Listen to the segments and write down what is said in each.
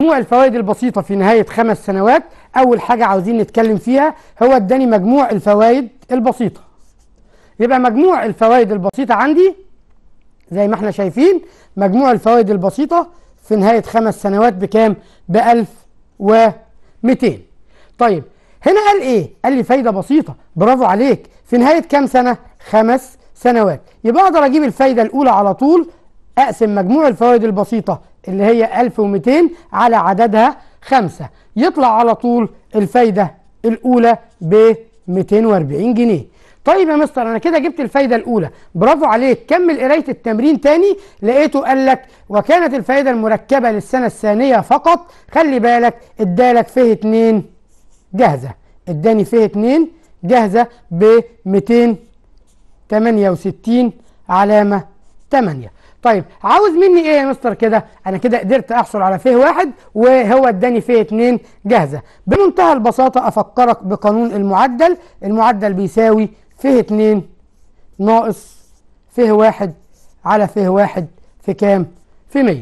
مجموع الفوائد البسيطة في نهاية خمس سنوات أول حاجة عاوزين نتكلم فيها هو اداني مجموع الفوائد البسيطة يبقى مجموع الفوائد البسيطة عندي زي ما احنا شايفين مجموع الفوائد البسيطة في نهاية خمس سنوات بكام؟ ب 1200 طيب هنا قال ايه؟ قال لي فايدة بسيطة برافو عليك في نهاية كام سنة؟ خمس سنوات يبقى اقدر اجيب الفايدة الأولى على طول اقسم مجموع الفوائد البسيطة اللي هي 1200 على عددها خمسة يطلع على طول الفايدة الأولى ب 240 جنيه طيب يا مستر أنا كده جبت الفايدة الأولى برافو عليك كمل قراية التمرين تاني لقيته قال لك وكانت الفايدة المركبة للسنة الثانية فقط خلي بالك ادالك فيه 2 جاهزة اداني فيه 2 جاهزة ب 268 علامة 8 طيب عاوز مني ايه يا مستر كده انا كده قدرت احصل على فيه واحد وهو اداني فيه اتنين جاهزه بمنتهى البساطه افكرك بقانون المعدل المعدل بيساوي فيه اتنين ناقص فيه واحد على فيه واحد في كام في 100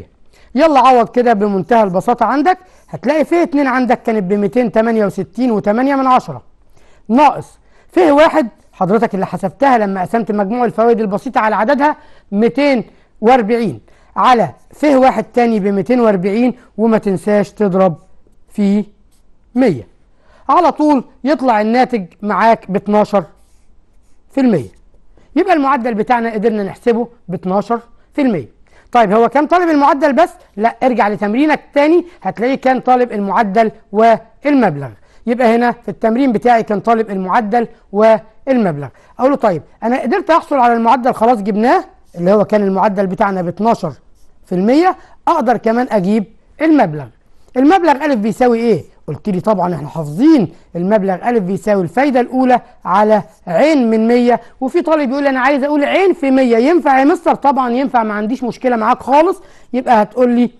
يلا عوض كده بمنتهى البساطه عندك هتلاقي فيه اتنين عندك كانت ب 268 و8 من عشرة ناقص فيه واحد حضرتك اللي حسبتها لما قسمت مجموع الفوائد البسيطه على عددها 200 واربعين على ف واحد تاني ب 240 وما تنساش تضرب في 100 على طول يطلع الناتج معاك ب 12 في المية يبقى المعدل بتاعنا قدرنا نحسبه ب 12 في المية طيب هو كان طالب المعدل بس لا ارجع لتمرينك تاني هتلاقيه كان طالب المعدل والمبلغ يبقى هنا في التمرين بتاعي كان طالب المعدل والمبلغ اقول له طيب انا قدرت احصل على المعدل خلاص جبناه اللي هو كان المعدل بتاعنا ب 12% اقدر كمان اجيب المبلغ المبلغ ا بيساوي إيه؟ قلت لي طبعا احنا حافظين المبلغ ا بيساوي الفايدة الأولى على عين من 100 وفي طالب يقول أنا عايز أقول عين في 100 ينفع يا مستر؟ طبعا ينفع ما عنديش مشكلة معاك خالص يبقى هتقول لي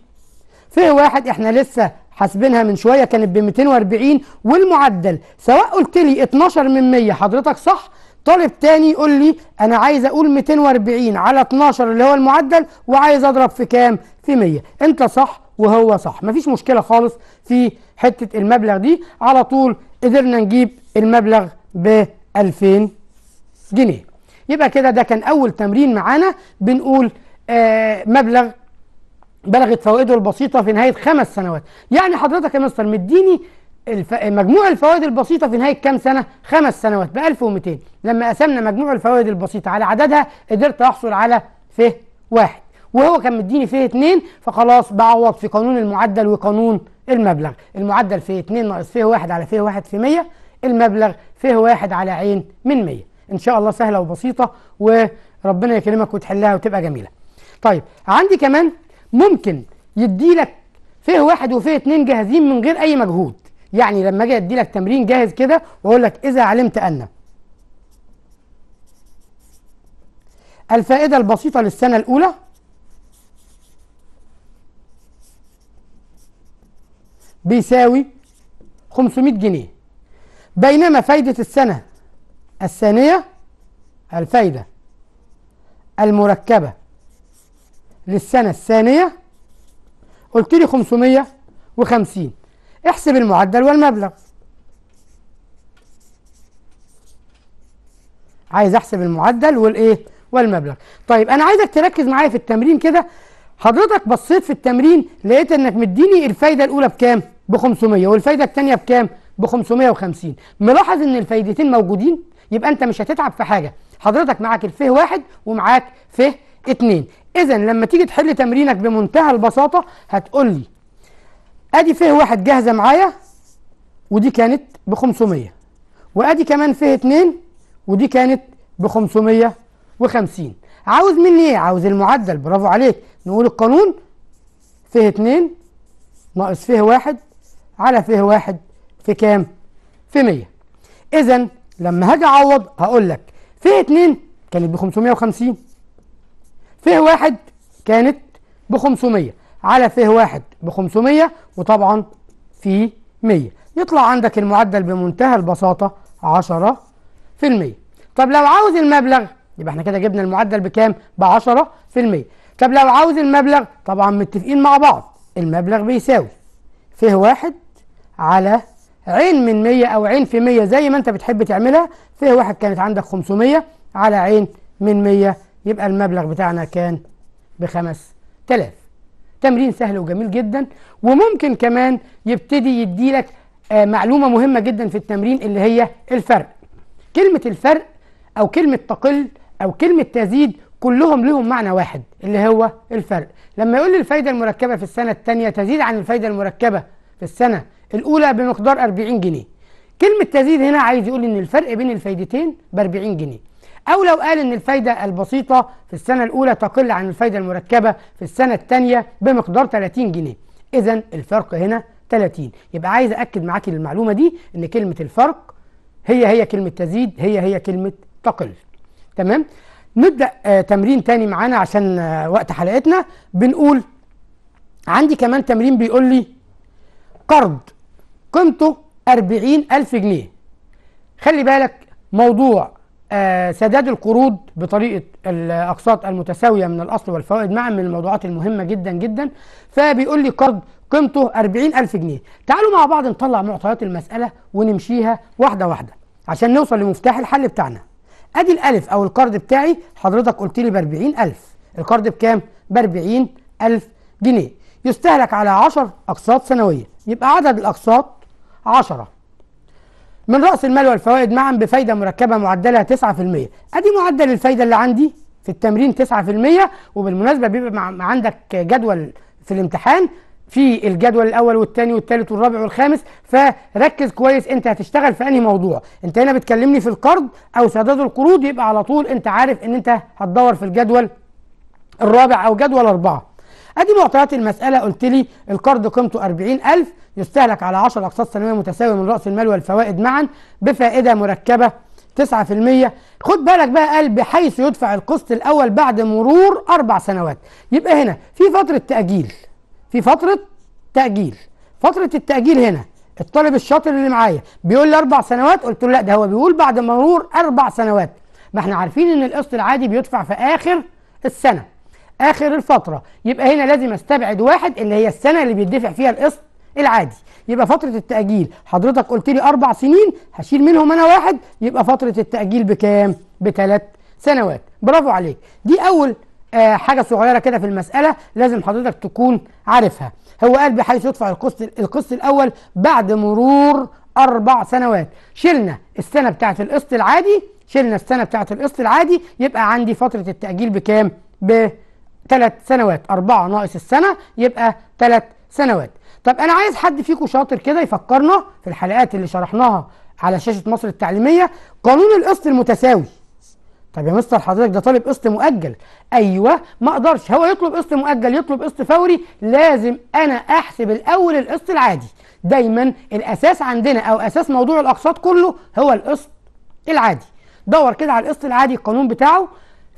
في واحد احنا لسه حاسبينها من شوية كانت ب 240 والمعدل سواء قلت لي 12 من 100 حضرتك صح طالب تاني يقول لي انا عايز اقول 240 على 12 اللي هو المعدل وعايز اضرب في كام في 100 انت صح وهو صح مفيش مشكله خالص في حته المبلغ دي على طول قدرنا نجيب المبلغ ب 2000 جنيه يبقى كده ده كان اول تمرين معانا بنقول آه مبلغ بلغت فوائده البسيطة في نهاية خمس سنوات يعني حضرتك يا مستر مديني الف... مجموع الفوائد البسيطة في نهاية كام سنة؟ خمس سنوات ب 1200 لما قسمنا مجموع الفوائد البسيطة على عددها قدرت أحصل على ف واحد وهو كان مديني ف 2 فخلاص بعوض في قانون المعدل وقانون المبلغ المعدل ف 2 ناقص فيه 1 على فيه 1 في 100 المبلغ فيه 1 على عين من 100 ان شاء الله سهله وبسيطه وربنا يكرمك وتحلها وتبقى جميله طيب عندي كمان ممكن يدي لك فيه واحد وفيه 2 جاهزين من غير اي مجهود يعني لما اجي ادي لك تمرين جاهز كده واقول لك اذا علمت ان الفائده البسيطه للسنه الاولى بيساوي 500 جنيه بينما فايده السنه الثانيه الفايده المركبه للسنه الثانيه قلت لي 550 احسب المعدل والمبلغ عايز احسب المعدل والايه والمبلغ طيب انا عايزك تركز معايا في التمرين كده حضرتك بصيت في التمرين لقيت انك مديني الفايده الاولى بكام ب 500 والفايده الثانيه بكام ب 550 ملاحظ ان الفايدتين موجودين يبقى انت مش هتتعب في حاجه حضرتك معاك الفه واحد ومعاك فه اتنين اذا لما تيجي تحل تمرينك بمنتهى البساطه هتقول لي ادي فيه واحد جاهزه معايا ودي كانت ب 500 وادي كمان فيه اتنين ودي كانت ب 550 عاوز مني ايه عاوز المعدل برافو عليك نقول القانون فيه اتنين ناقص فيه واحد على فيه واحد في كام في 100 اذا لما هاجي اعوض هقول لك فيه اتنين كانت ب 550 فيه واحد كانت ب 500 على فيه واحد ب 500 وطبعا في 100 يطلع عندك المعدل بمنتهى البساطة 10% طب لو عاوز المبلغ يبقى احنا كده جبنا المعدل بكام؟ ب 10% طب لو عاوز المبلغ طبعا متفقين مع بعض المبلغ بيساوي فيه واحد على عين من 100 او عين في 100 زي ما انت بتحب تعملها فيه واحد كانت عندك 500 على عين من 100 يبقى المبلغ بتاعنا كان ب 5000 تمرين سهل وجميل جدا وممكن كمان يبتدي يديلك آه معلومة مهمة جدا في التمرين اللي هي الفرق كلمة الفرق أو كلمة تقل أو كلمة تزيد كلهم لهم معنى واحد اللي هو الفرق لما يقول لي الفايدة المركبة في السنة الثانية تزيد عن الفايدة المركبة في السنة الأولى بمقدار 40 جنيه كلمة تزيد هنا عايز يقول إن الفرق بين الفايدتين ب 40 جنيه أو لو قال إن الفايدة البسيطة في السنة الأولى تقل عن الفايدة المركبة في السنة الثانية بمقدار 30 جنيه إذا الفرق هنا 30 يبقى عايز أكد معاك المعلومة دي إن كلمة الفرق هي هي كلمة تزيد هي هي كلمة تقل تمام نبدأ آه تمرين تاني معانا عشان آه وقت حلقتنا بنقول عندي كمان تمرين بيقول لي قرض قيمته 40 ألف جنيه خلي بالك موضوع آه، سداد القروض بطريقة الأقساط المتساوية من الأصل والفوائد معا من الموضوعات المهمة جدا جدا فبيقول لي قرض قيمته 40000 جنيه تعالوا مع بعض نطلع معطيات المسألة ونمشيها واحدة واحدة عشان نوصل لمفتاح الحل بتاعنا أدي الألف أو القرض بتاعي حضرتك قلت لي ب 40000 القرض بكام؟ ب 40000 جنيه يستهلك على 10 أقساط سنوية يبقى عدد الأقساط 10 من رأس المال والفوائد معا بفايدة مركبة معدلة 9% أدي معدل الفايدة اللي عندي في التمرين 9% وبالمناسبة بيبقى عندك جدول في الامتحان في الجدول الاول والثاني والثالث والرابع والخامس فركز كويس انت هتشتغل في انهي موضوع انت هنا بتكلمني في القرض او سداد القروض يبقى على طول انت عارف ان انت هتدور في الجدول الرابع او جدول اربعه ادي معطيات المساله قلت لي القرض قيمته 40000 يستهلك على 10 اقساط سنويه متساويه من راس المال والفوائد معا بفائده مركبه 9% خد بالك بقى قال بحيث يدفع القسط الاول بعد مرور اربع سنوات يبقى هنا في فتره تاجيل في فتره تاجيل فتره التاجيل هنا الطالب الشاطر اللي معايا بيقول لي اربع سنوات قلت له لا ده هو بيقول بعد مرور اربع سنوات ما احنا عارفين ان القسط العادي بيدفع في اخر السنه اخر الفتره يبقى هنا لازم استبعد واحد اللي هي السنه اللي بيدفع فيها القسط العادي يبقى فتره التاجيل حضرتك قلت لي اربع سنين هشيل منهم انا واحد يبقى فتره التاجيل بكام بثلاث سنوات برافو عليك دي اول آه حاجه صغيره كده في المساله لازم حضرتك تكون عارفها هو قال بحيث يدفع القسط القسط الاول بعد مرور اربع سنوات شلنا السنه بتاعه القسط العادي شلنا السنه بتاعه القسط العادي يبقى عندي فتره التاجيل بكام ب ثلاث سنوات أربعة ناقص السنة يبقى ثلاث سنوات طب أنا عايز حد فيكم شاطر كده يفكرنا في الحلقات اللي شرحناها على شاشة مصر التعليمية قانون القسط المتساوي طب يا مستر حضرتك ده طالب قسط مؤجل ايوه ما اقدرش هو يطلب قسط مؤجل يطلب قسط فوري لازم انا احسب الاول القسط العادي دايما الاساس عندنا او اساس موضوع الاقساط كله هو القسط العادي دور كده على القسط العادي القانون بتاعه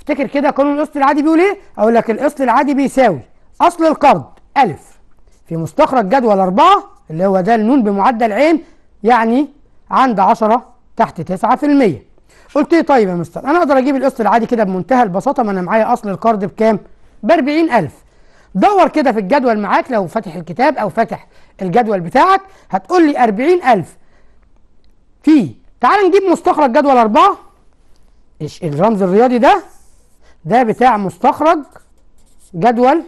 افتكر كده قانون الاصل العادي بيقول ايه اقول لك الاصل العادي بيساوي اصل القرض الف في مستخرج جدول أربعة اللي هو ده النون بمعدل عين يعني عند 10 تحت 9% قلت لي ايه طيب يا مستر انا اقدر اجيب الاصل العادي كده بمنتهى البساطه ما انا معايا اصل القرض بكام ب 40000 دور كده في الجدول معاك لو فاتح الكتاب او فاتح الجدول بتاعك هتقول لي 40000 في تعال نجيب مستخرج جدول أربعة الرمز الرياضي ده ده بتاع مستخرج جدول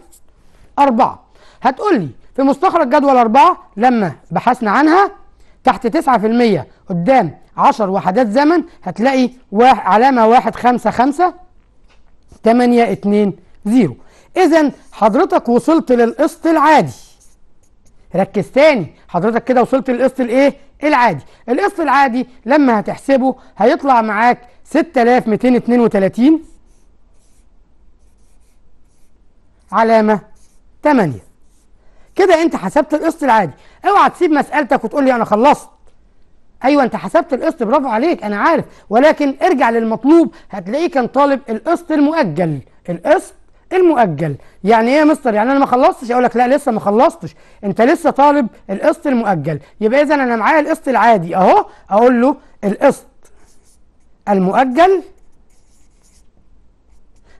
أربعة هتقول لي في مستخرج جدول أربعة لما بحثنا عنها تحت 9% قدام 10 وحدات زمن هتلاقي واحد علامة واحد خمسة خمسة تمانية اتنين زيرو إذا حضرتك وصلت للقسط العادي ركز تاني حضرتك كده وصلت للقسط الايه؟ العادي القسط العادي لما هتحسبه هيطلع معاك 6232 علامة 8 كده انت حسبت القسط العادي اوعى تسيب مسألتك وتقول لي انا خلصت ايوه انت حسبت القسط برافو عليك انا عارف ولكن ارجع للمطلوب هتلاقيه كان طالب القسط المؤجل القسط المؤجل يعني ايه يا مستر يعني انا ما خلصتش اقول لك لا لسه ما خلصتش انت لسه طالب القسط المؤجل يبقى اذا انا معايا القسط العادي اهو اقول له القسط المؤجل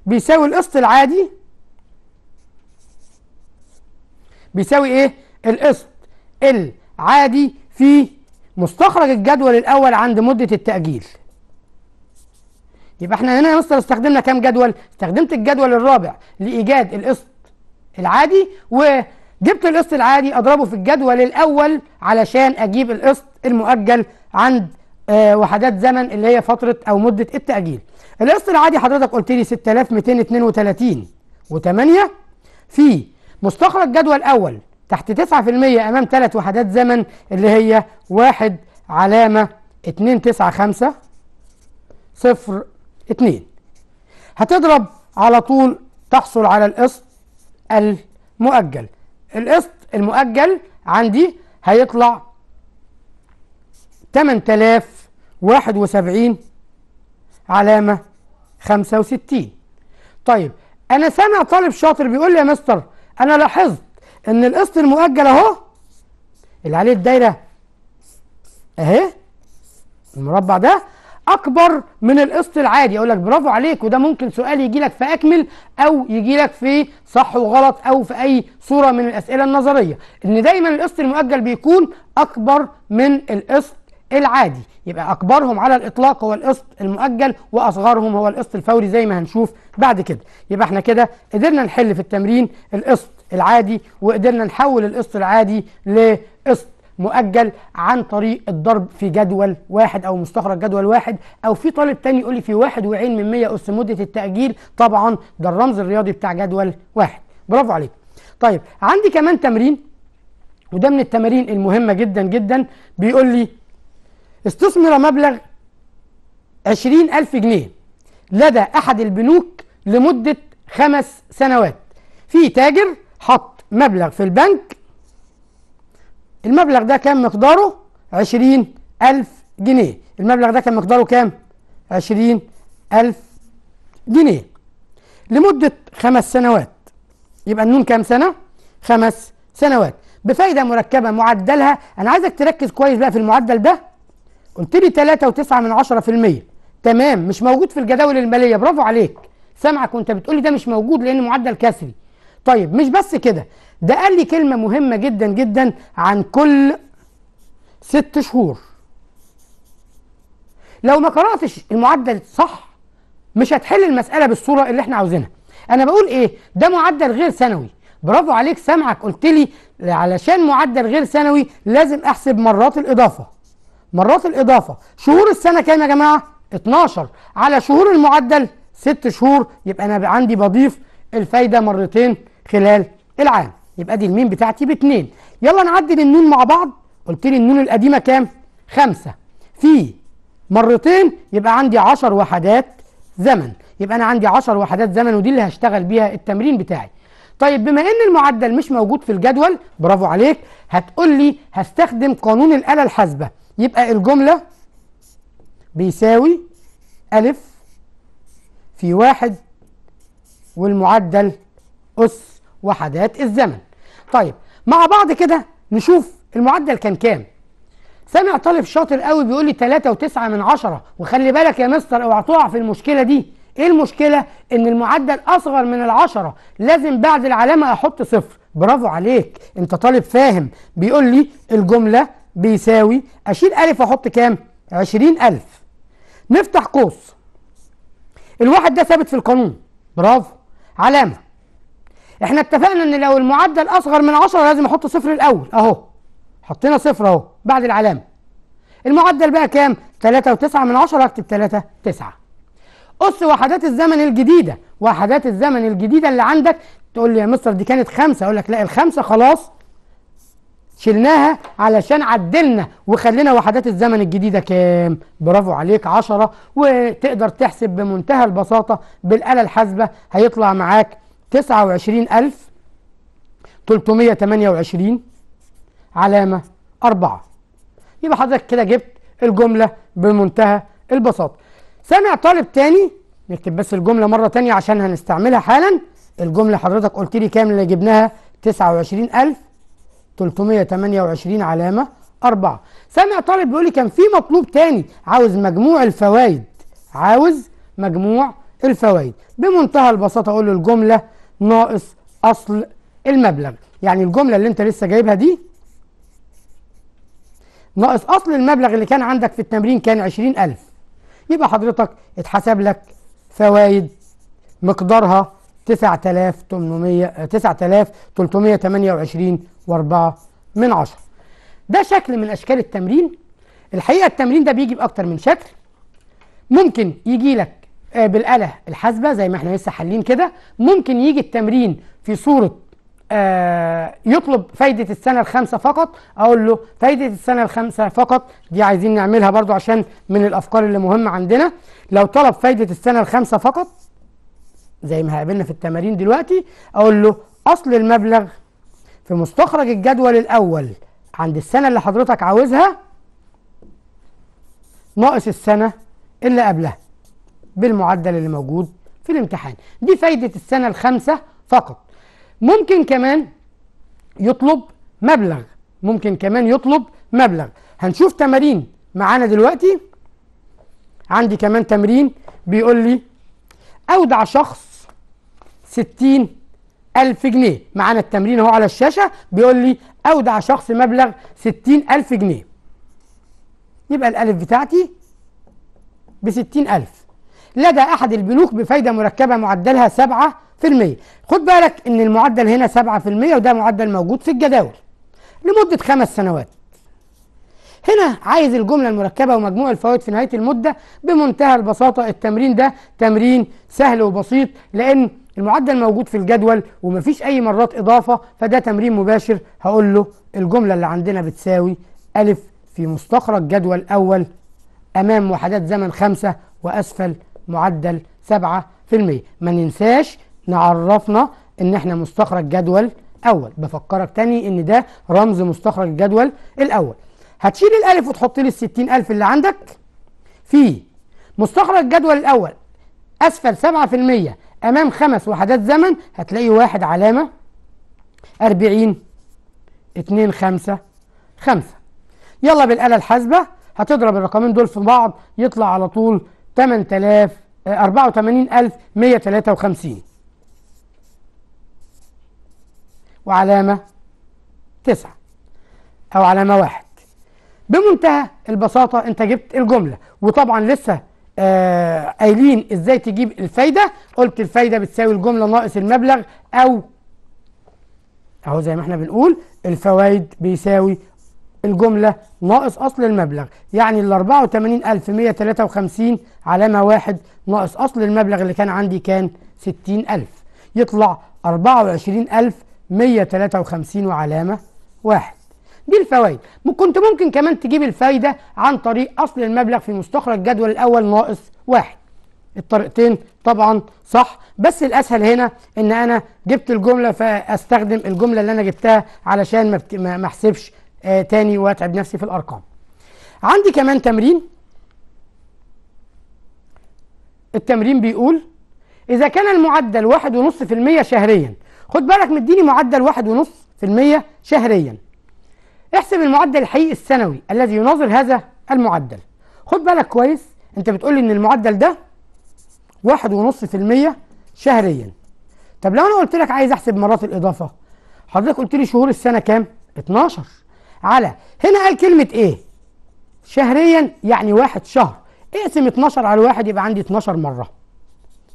بيساوي القسط العادي بيساوي ايه القسط العادي في مستخرج الجدول الاول عند مده التاجيل يبقى احنا هنا يا مستر استخدمنا كام جدول استخدمت الجدول الرابع لايجاد القسط العادي وجبت القسط العادي اضربه في الجدول الاول علشان اجيب القسط المؤجل عند آه وحدات زمن اللي هي فتره او مده التاجيل القسط العادي حضرتك قلت لي 6232 و8 في مستخرج جدول الأول تحت 9% أمام ثلاث وحدات زمن اللي هي واحد علامة 295 0 2 هتضرب على طول تحصل على القسط المؤجل القسط المؤجل عندي هيطلع 8071 علامة 65 طيب أنا سامع طالب شاطر بيقول لي يا مستر انا لاحظت ان القسط المؤجل اهو اللي عليه الدايره اهي المربع ده اكبر من القسط العادي اقول لك برافو عليك وده ممكن سؤال يجي لك في اكمل او يجي لك في صح وغلط او في اي صوره من الاسئله النظريه ان دايما القسط المؤجل بيكون اكبر من القسط العادي يبقى أكبرهم على الإطلاق هو القسط المؤجل وأصغرهم هو القسط الفوري زي ما هنشوف بعد كده يبقى احنا كده قدرنا نحل في التمرين القسط العادي وقدرنا نحول القسط العادي لقسط مؤجل عن طريق الضرب في جدول واحد او مستخرج جدول واحد او في طالب تاني يقول لي في واحد وعين من 100 اس مده التاجيل طبعا ده الرمز الرياضي بتاع جدول واحد برافو عليك طيب عندي كمان تمرين وده من التمارين المهمه جدا جدا بيقول لي استثمر مبلغ 20000 جنيه لدى أحد البنوك لمدة خمس سنوات في تاجر حط مبلغ في البنك المبلغ ده كان مقداره 20000 جنيه المبلغ ده كان مقداره كام؟ 20000 جنيه لمدة خمس سنوات يبقى النون كام سنة؟ خمس سنوات بفايدة مركبة معدلها أنا عايزك تركز كويس بقى في المعدل ده قلت لي 3.9% تمام مش موجود في الجداول الماليه برافو عليك سامعك وانت بتقول لي ده مش موجود لان معدل كسري طيب مش بس كده ده قال لي كلمه مهمه جدا جدا عن كل ست شهور لو ما قراتش المعدل صح مش هتحل المساله بالصوره اللي احنا عاوزينها انا بقول ايه ده معدل غير سنوي برافو عليك سامعك قلت لي علشان معدل غير سنوي لازم احسب مرات الاضافه مرات الاضافه شهور السنه كام يا جماعه 12 على شهور المعدل 6 شهور يبقى انا عندي بضيف الفايده مرتين خلال العام يبقى دي الميم بتاعتي باتنين يلا نعدل النون مع بعض قلت لي النون القديمه كام خمسة في مرتين يبقى عندي 10 وحدات زمن يبقى انا عندي 10 وحدات زمن ودي اللي هشتغل بيها التمرين بتاعي طيب بما ان المعدل مش موجود في الجدول برافو عليك هتقول لي هستخدم قانون الاله الحاسبه يبقى الجملة بيساوي ألف في واحد والمعدل أس وحدات الزمن طيب مع بعض كده نشوف المعدل كان كام سامع طالب شاطر قوي بيقول لي 3 وتسعة من عشرة وخلي بالك يا مستر اوعى تقع في المشكله دي ايه المشكله ان المعدل اصغر من العشرة لازم بعد العلامه احط صفر برافو عليك انت طالب فاهم بيقول لي الجمله بيساوي أشيل ألف وأحط كام؟ 20000 نفتح قوس الواحد ده ثابت في القانون برافو علامة احنا اتفقنا ان لو المعدل اصغر من 10 لازم احط صفر الاول اهو حطينا صفر اهو بعد العلامة المعدل بقى كام 3 و9 من 10 اكتب 3 9 قص وحدات الزمن الجديدة وحدات الزمن الجديدة اللي عندك تقول لي يا مستر دي كانت خمسة اقول لك لا الخمسة خلاص شلناها علشان عدلنا وخلينا وحدات الزمن الجديده كام برافو عليك 10 وتقدر تحسب بمنتهى البساطه بالاله الحاسبه هيطلع معاك 29328 علامه 4 يبقى حضرتك كده جبت الجمله بمنتهى البساطه سامع طالب تاني نكتب بس الجمله مره تانية عشان هنستعملها حالا الجمله حضرتك قلت لي كام اللي جبناها 29000 328 علامة أربعة سامع طالب بيقول لي كان في مطلوب تاني عاوز مجموع الفوائد عاوز مجموع الفوائد بمنتهى البساطة أقول له الجملة ناقص أصل المبلغ يعني الجملة اللي أنت لسه جايبها دي ناقص أصل المبلغ اللي كان عندك في التمرين كان 20000 يبقى حضرتك اتحسب لك فوائد مقدارها 9328 وأربعة من عشرة ده شكل من أشكال التمرين الحقيقة التمرين ده بيجي بأكتر من شكل ممكن يجي لك آه، بالآلة الحاسبة زي ما احنا لسه حالين كده ممكن يجي التمرين في صورة آه، يطلب فايدة السنة الخامسة فقط أقول له فايدة السنة الخامسة فقط دي عايزين نعملها برضو عشان من الأفكار اللي مهمة عندنا لو طلب فايدة السنة الخامسة فقط زي ما هقابلنا في التمارين دلوقتي أقول له أصل المبلغ في مستخرج الجدول الأول عند السنة اللي حضرتك عاوزها ناقص السنة اللي قبلها بالمعدل اللي موجود في الامتحان دي فايدة السنة الخامسة فقط ممكن كمان يطلب مبلغ ممكن كمان يطلب مبلغ هنشوف تمارين معانا دلوقتي عندي كمان تمرين بيقول لي أودع شخص ستين ألف جنيه معانا التمرين اهو على الشاشة بيقول لي أودع شخص مبلغ ستين ألف جنيه يبقى الألف بتاعتي بستين ألف لدى أحد البنوك بفايدة مركبة معدلها سبعة في المية خد بالك إن المعدل هنا سبعة في المية وده معدل موجود في الجداول لمدة خمس سنوات هنا عايز الجملة المركبة ومجموع الفوائد في نهاية المدة بمنتهى البساطة التمرين ده تمرين سهل وبسيط لأن المعدل موجود في الجدول ومفيش أي مرات إضافة فده تمرين مباشر هقول له الجملة اللي عندنا بتساوي ألف في مستخرج جدول أول أمام وحدات زمن خمسة وأسفل معدل سبعة في المية ما ننساش نعرفنا إن إحنا مستخرج جدول أول بفكرك تاني إن ده رمز مستخرج الجدول الأول هتشيل الألف وتحط لي الستين ألف اللي عندك في مستخرج الجدول الأول أسفل سبعة في المية أمام خمس وحدات زمن هتلاقي واحد علامة أربعين اتنين خمسة خمسة يلا بالآلة الحاسبة هتضرب الرقمين دول في بعض يطلع على طول 8000 84153 آه، وعلامة تسعة أو علامة واحد بمنتهى البساطة أنت جبت الجملة وطبعا لسه آه قايلين ازاي تجيب الفايده قلت الفايده بتساوي الجمله ناقص المبلغ او اهو زي ما احنا بنقول الفوائد بيساوي الجمله ناقص اصل المبلغ يعني ال 84153 علامه واحد ناقص اصل المبلغ اللي كان عندي كان 60000 يطلع 24153 وعلامه واحد دي الفوائد كنت ممكن كمان تجيب الفايدة عن طريق أصل المبلغ في مستخرج جدول الأول ناقص واحد الطريقتين طبعا صح بس الأسهل هنا إن أنا جبت الجملة فأستخدم الجملة اللي أنا جبتها علشان ما أحسبش آه تاني وأتعب نفسي في الأرقام عندي كمان تمرين التمرين بيقول إذا كان المعدل 1.5% شهريا خد بالك مديني معدل 1.5% شهريا احسب المعدل الحقيقي السنوي الذي يناظر هذا المعدل خد بالك كويس انت بتقول لي ان المعدل ده واحد ونص في المية شهريا طب لو انا قلت لك عايز احسب مرات الاضافة حضرتك قلت لي شهور السنة كام 12 على هنا قال كلمة ايه شهريا يعني واحد شهر اقسم 12 على واحد يبقى عندي 12 مرة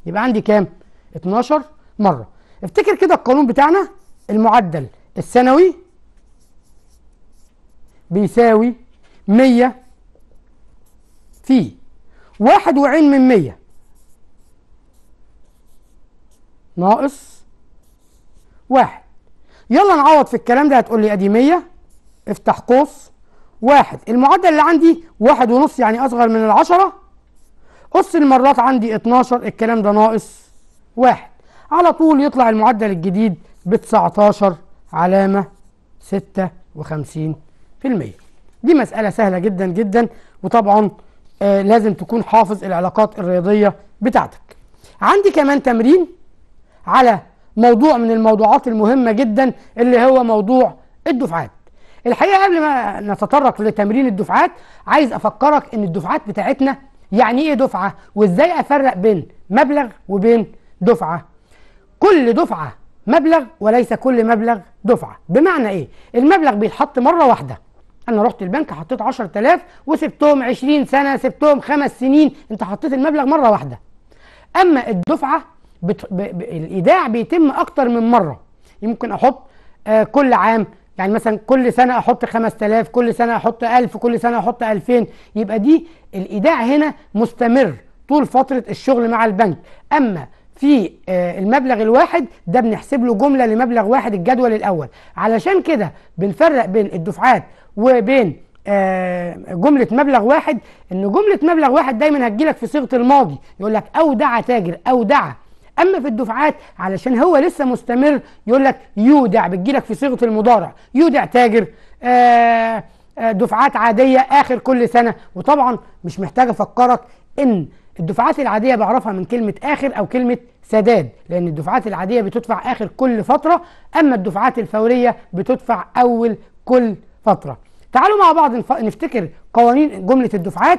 يبقى عندي كام 12 مرة افتكر كده القانون بتاعنا المعدل السنوي بيساوي 100 في واحد وعين من 100 ناقص واحد يلا نعوض في الكلام ده هتقول لي ادي 100 افتح قوس واحد المعدل اللي عندي واحد ونص يعني اصغر من العشرة قص المرات عندي 12 الكلام ده ناقص واحد على طول يطلع المعدل الجديد ب 19 علامة 56 دي مسألة سهلة جدا جدا وطبعا آه لازم تكون حافظ العلاقات الرياضية بتاعتك عندي كمان تمرين على موضوع من الموضوعات المهمة جدا اللي هو موضوع الدفعات الحقيقة قبل ما نتطرق لتمرين الدفعات عايز أفكرك إن الدفعات بتاعتنا يعني إيه دفعة وإزاي أفرق بين مبلغ وبين دفعة كل دفعة مبلغ وليس كل مبلغ دفعة بمعنى إيه المبلغ بيتحط مرة واحدة انا رحت البنك حطيت 10000 وسبتهم 20 سنه سبتهم خمس سنين انت حطيت المبلغ مره واحده اما الدفعه بت... ب... ب... الايداع بيتم اكتر من مره يمكن احط آه كل عام يعني مثلا كل سنه احط 5000 كل سنه احط 1000 كل سنه احط 2000 يبقى دي الايداع هنا مستمر طول فتره الشغل مع البنك اما في آه، المبلغ الواحد ده بنحسب له جمله لمبلغ واحد الجدول الاول علشان كده بنفرق بين الدفعات وبين آه، جملة مبلغ واحد ان جملة مبلغ واحد دايما هتجي لك في صيغة الماضي يقول لك اودع تاجر اودع اما في الدفعات علشان هو لسه مستمر يقول لك يودع بتجي لك في صيغة المضارع يودع تاجر آه، دفعات عادية اخر كل سنة وطبعا مش محتاج افكرك ان الدفعات العاديه بعرفها من كلمه اخر او كلمه سداد لان الدفعات العاديه بتدفع اخر كل فتره اما الدفعات الفوريه بتدفع اول كل فتره تعالوا مع بعض نفتكر قوانين جمله الدفعات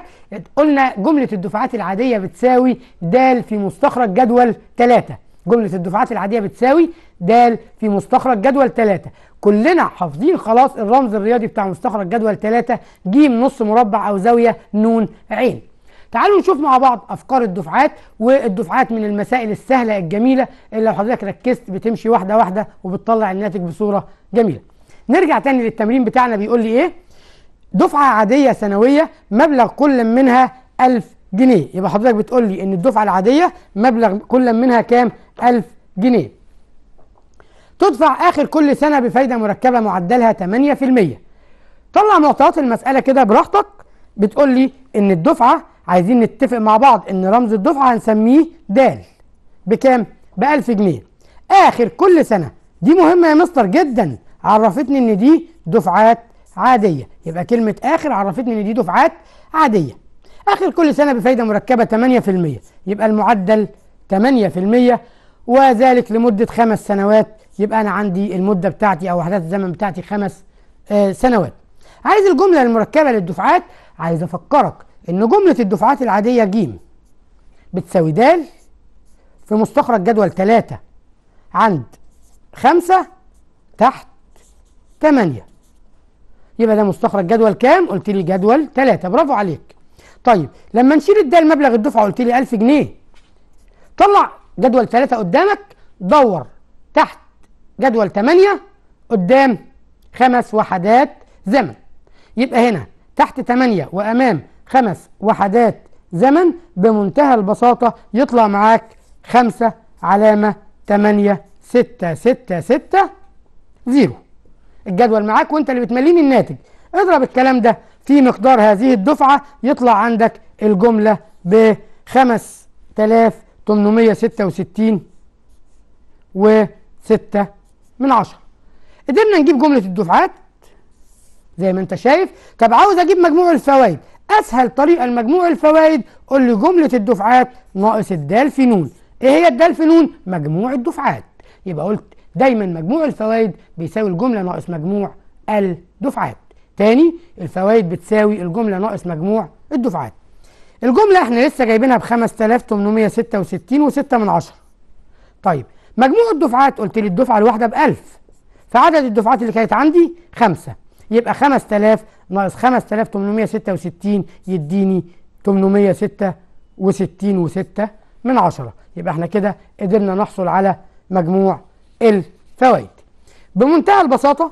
قلنا جمله الدفعات العاديه بتساوي د في مستخرج جدول 3 جمله الدفعات العاديه بتساوي د في مستخرج جدول 3 كلنا حافظين خلاص الرمز الرياضي بتاع مستخرج جدول 3 ج نص مربع او زاويه ن عين تعالوا نشوف مع بعض افكار الدفعات والدفعات من المسائل السهله الجميله اللي لو حضرتك ركزت بتمشي واحده واحده وبتطلع الناتج بصوره جميله نرجع تاني للتمرين بتاعنا بيقول لي ايه دفعه عاديه سنويه مبلغ كل منها 1000 جنيه يبقى حضرتك بتقول لي ان الدفعه العاديه مبلغ كل منها كام 1000 جنيه تدفع اخر كل سنه بفايده مركبه معدلها 8% طلع معطيات المساله كده براحتك بتقول لي ان الدفعه عايزين نتفق مع بعض ان رمز الدفعه هنسميه د بكام ب 1000 جنيه اخر كل سنه دي مهمه يا مستر جدا عرفتني ان دي دفعات عاديه يبقى كلمه اخر عرفتني ان دي دفعات عاديه اخر كل سنه بفايده مركبه 8% يبقى المعدل 8% وذلك لمده خمس سنوات يبقى انا عندي المده بتاعتي او احداث الزمن بتاعتي خمس آه سنوات عايز الجمله المركبه للدفعات عايز افكرك إن جملة الدفعات العادية ج بتساوي د في مستخرج جدول ثلاثة عند خمسة تحت ثمانية يبقى ده مستخرج جدول كام؟ قلت لي جدول ثلاثة برافو عليك. طيب لما نشيل الدال مبلغ الدفعة قلت لي 1000 جنيه طلع جدول ثلاثة قدامك دور تحت جدول ثمانية قدام خمس وحدات زمن يبقى هنا تحت ثمانية وأمام خمس وحدات زمن بمنتهى البساطة يطلع معاك خمسة علامة تمانية ستة ستة ستة زيرو الجدول معاك وانت اللي بتمليني الناتج اضرب الكلام ده في مقدار هذه الدفعة يطلع عندك الجملة ب 5866 و 6 من 10 قدرنا نجيب جملة الدفعات زي ما انت شايف طب عاوز اجيب مجموع الفوائد أسهل طريقة لمجموع الفوائد قول لي جملة الدفعات ناقص الدال في نون إيه هي الدال في نون؟ مجموع الدفعات يبقى قلت دايما مجموع الفوائد بيساوي الجملة ناقص مجموع الدفعات تاني الفوائد بتساوي الجملة ناقص مجموع الدفعات الجملة احنا لسه جايبينها ب 5866 و6 من 10 طيب مجموع الدفعات قلت لي الدفعة الواحدة ب 1000 فعدد الدفعات اللي كانت عندي خمسة يبقى 5000 ناقص 5866 يديني 866 و6 من عشرة يبقى احنا كده قدرنا نحصل على مجموع الفوائد بمنتهى البساطة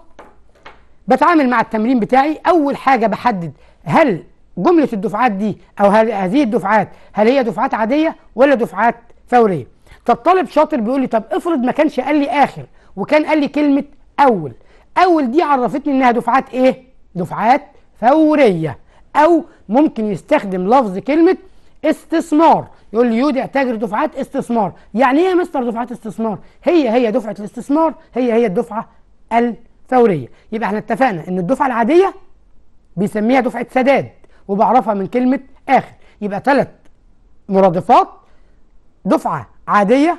بتعامل مع التمرين بتاعي أول حاجة بحدد هل جملة الدفعات دي أو هل هذه الدفعات هل هي دفعات عادية ولا دفعات فورية طب طالب شاطر بيقول لي طب افرض ما كانش قال لي آخر وكان قال لي كلمة أول أول دي عرفتني إنها دفعات إيه دفعات فورية أو ممكن يستخدم لفظ كلمة استثمار يقول لي يودع تاجر دفعات استثمار يعني ايه يا مستر دفعات استثمار هي هي دفعة الاستثمار هي هي الدفعة الفورية يبقى احنا اتفقنا ان الدفعة العادية بيسميها دفعة سداد وبعرفها من كلمة آخر يبقى ثلاث مرادفات دفعة عادية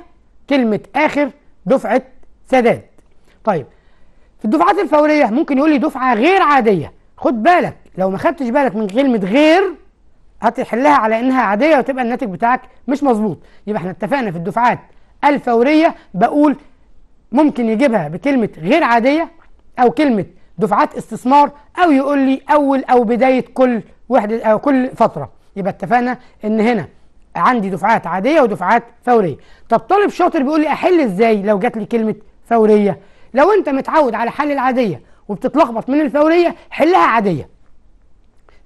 كلمة آخر دفعة سداد طيب في الدفعات الفوريه ممكن يقول لي دفعه غير عاديه خد بالك لو ما خدتش بالك من كلمه غير هتحلها على انها عاديه وتبقى الناتج بتاعك مش مظبوط يبقى احنا اتفقنا في الدفعات الفوريه بقول ممكن يجيبها بكلمه غير عاديه او كلمه دفعات استثمار او يقول لي اول او بدايه كل وحده او كل فتره يبقى اتفقنا ان هنا عندي دفعات عاديه ودفعات فوريه طب طالب شاطر بيقول لي احل ازاي لو جات لي كلمه فوريه لو انت متعود على حل العاديه وبتتلخبط من الفوريه حلها عاديه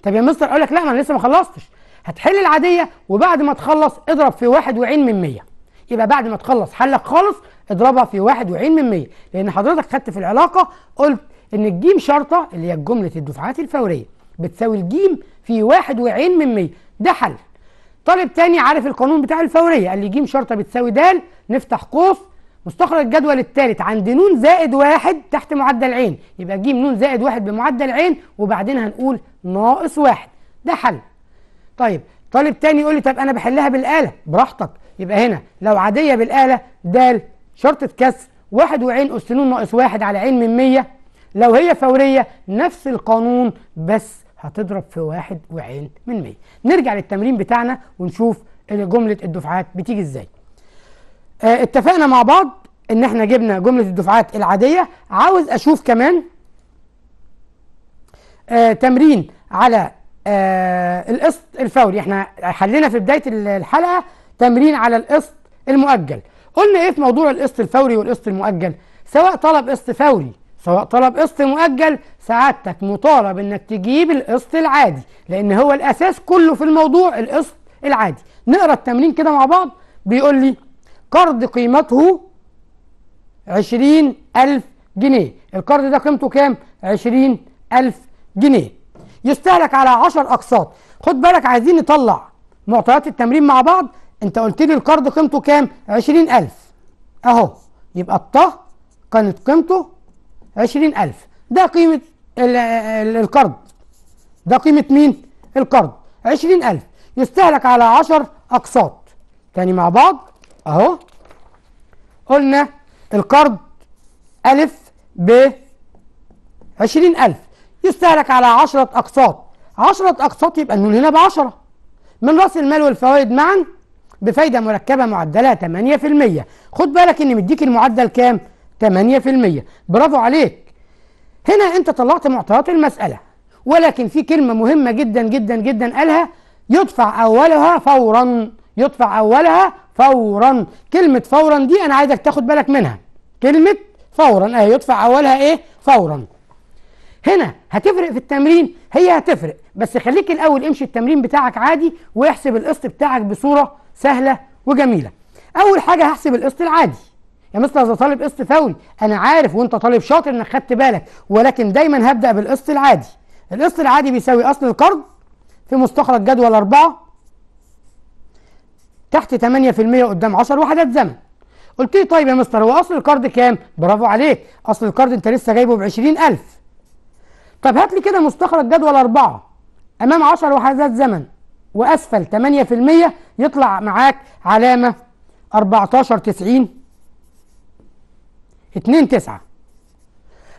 طب يا مستر اقول لك لا ما انا لسه ما خلصتش هتحل العاديه وبعد ما تخلص اضرب في واحد وعين من 100 يبقى بعد ما تخلص حلك خالص اضربها في واحد وعين من 100 لان حضرتك خدت في العلاقه قلت ان الجيم شرطه اللي هي جمله الدفعات الفوريه بتساوي الجيم في واحد وعين من 100 ده حل طالب تاني عارف القانون بتاع الفوريه قال لي جيم شرطه بتساوي د نفتح قوس مستخرج الجدول الثالث عند ن زائد واحد تحت معدل عين يبقى جيم ن زائد واحد بمعدل عين وبعدين هنقول ناقص واحد ده حل طيب طالب تاني يقول لي طب انا بحلها بالآلة براحتك يبقى هنا لو عادية بالآلة د شرطة كسر واحد وعين أس ن ناقص واحد على عين من 100 لو هي فورية نفس القانون بس هتضرب في واحد وعين من 100 نرجع للتمرين بتاعنا ونشوف جملة الدفعات بتيجي ازاي آه اتفقنا مع بعض ان احنا جبنا جمله الدفعات العاديه عاوز اشوف كمان آه تمرين على آه القسط الفوري احنا حلينا في بدايه الحلقه تمرين على القسط المؤجل قلنا ايه في موضوع القسط الفوري والقسط المؤجل سواء طلب قسط فوري سواء طلب قسط مؤجل سعادتك مطالب انك تجيب القسط العادي لان هو الاساس كله في الموضوع القسط العادي نقرا التمرين كده مع بعض بيقول لي قرض قيمته عشرين ألف جنيه القرض ده قيمته كام؟ عشرين ألف جنيه يستهلك على عشر أقساط خد بالك عايزين نطلع معطيات التمرين مع بعض انت قلت لي القرض قيمته كام؟ عشرين ألف أهو يبقى الطه كانت قيمته عشرين ألف ده قيمة القرض ده قيمة مين؟ القرض عشرين ألف يستهلك على عشر أقساط تاني مع بعض اهو قلنا القرض ألف ب 20000 يستهلك على 10 أقساط 10 أقساط يبقى النون هنا ب 10 من رأس المال والفوائد معا بفايدة مركبة معدلها 8% خد بالك إن مديك المعدل كام؟ 8% برافو عليك هنا أنت طلعت معطيات المسألة ولكن في كلمة مهمة جدا جدا جدا قالها يدفع أولها فورا يدفع أولها فورا كلمة فورا دي أنا عايزك تاخد بالك منها كلمة فورا أهي يدفع أولها إيه فورا هنا هتفرق في التمرين هي هتفرق بس خليك الأول امشي التمرين بتاعك عادي واحسب القسط بتاعك بصورة سهلة وجميلة أول حاجة هحسب القسط العادي يا مستر إذا طالب قسط فوري أنا عارف وأنت طالب شاطر إنك خدت بالك ولكن دايما هبدأ بالقسط العادي القسط العادي بيساوي أصل القرض في مستخرج جدول أربعة تحت 8% قدام 10 وحدات زمن قلت لي طيب يا مستر هو اصل الكارد كام برافو عليك اصل الكارد انت لسه جايبه ب 20000 طب هات لي كده مستخرج جدول أربعة امام 10 وحدات زمن واسفل 8% يطلع معاك علامه 14 90 2 9